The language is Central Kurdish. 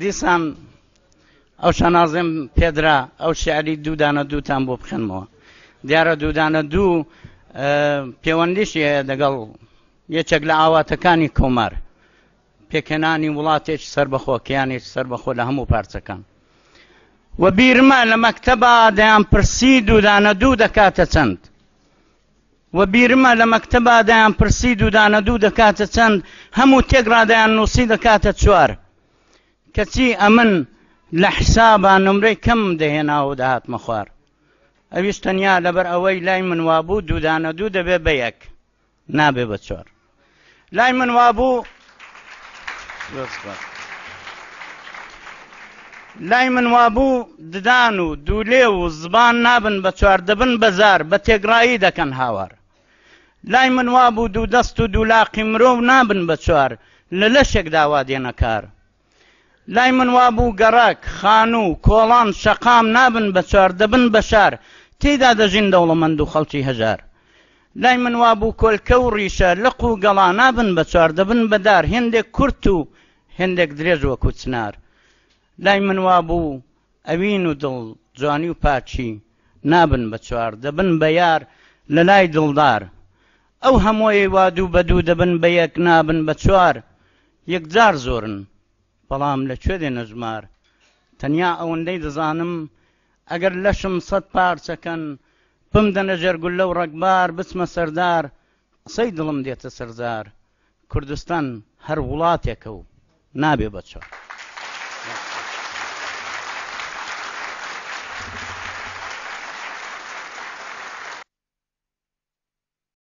دیسان ئەو شەنازم پێدرا ئەو شعری دوودانە دووتان بۆ بخێنمەوە دیارە دوودانە دوو پەیوەندیشی دەگەڵ یەکێک لە ئاواتەکانی کۆمار پێکەنانی وڵاتێک سربەخۆکیانی سربەخۆ لە هەموو پارچەکان وە بیرمە لە مەکتتەبا دەیان پرسی دوودانە دوو دەکاتە چەند وە بیرمە لە مەکتتەبا دەیان پرسی دوودانە دوو دەکاتە چەند هەموو تێکڕادیان نووسی دەکاتە چوار کەچی ئەمن لە حسابە نمرەی کەم دەهێناوە داهاتمە خوار ئەویش تەنیا لەبەر ئەوەی لای من وابوو دوودانە دوو دەبێ بە یەک نابێ بە چۆر لای من وابوو لای من وابوو ددان و دوولێ و زبان نابن بە چوار دەبن بەزار بە تێگرایی دەکەن هاوار لای من وابوو دوو دەست و دوولاقی مرۆڤ نابن بە چوار لە لەشێک داوا دێنە کار لای من وابوو گەڕک خان و کۆڵان شەقام نابن بە چوار دەبن بە شار تێدا دەژین دەوڵەمەند و خەڵکی هەژار لای من وابوو کۆلکە و ڕیشە لەق و گەڵا نابن بە چوار دەبن بەدار هێندێک کورت و هێندێک درێژ وەکو چنار لای من وابوو ئەوین و دڵ جوانی و پاچی نابن بە چوار دەبن بە یار لە لای دڵدار ئەو هەمۆی وادوو بەدوو دەبن بە یەک نابن بە چوار یەکجار زۆرن بەڵام لەکوێ دێنە ژمار تەنیا ئەوەندەی دەزانم ئەگەر لەشم سەد پارچەکەن پم دەنە ژێرگول لەو ڕەگبار بچمە سەردار قسەی دڵم دێتە سەرزار کوردستان هەر وڵاتێکە و نابێ بەچۆ.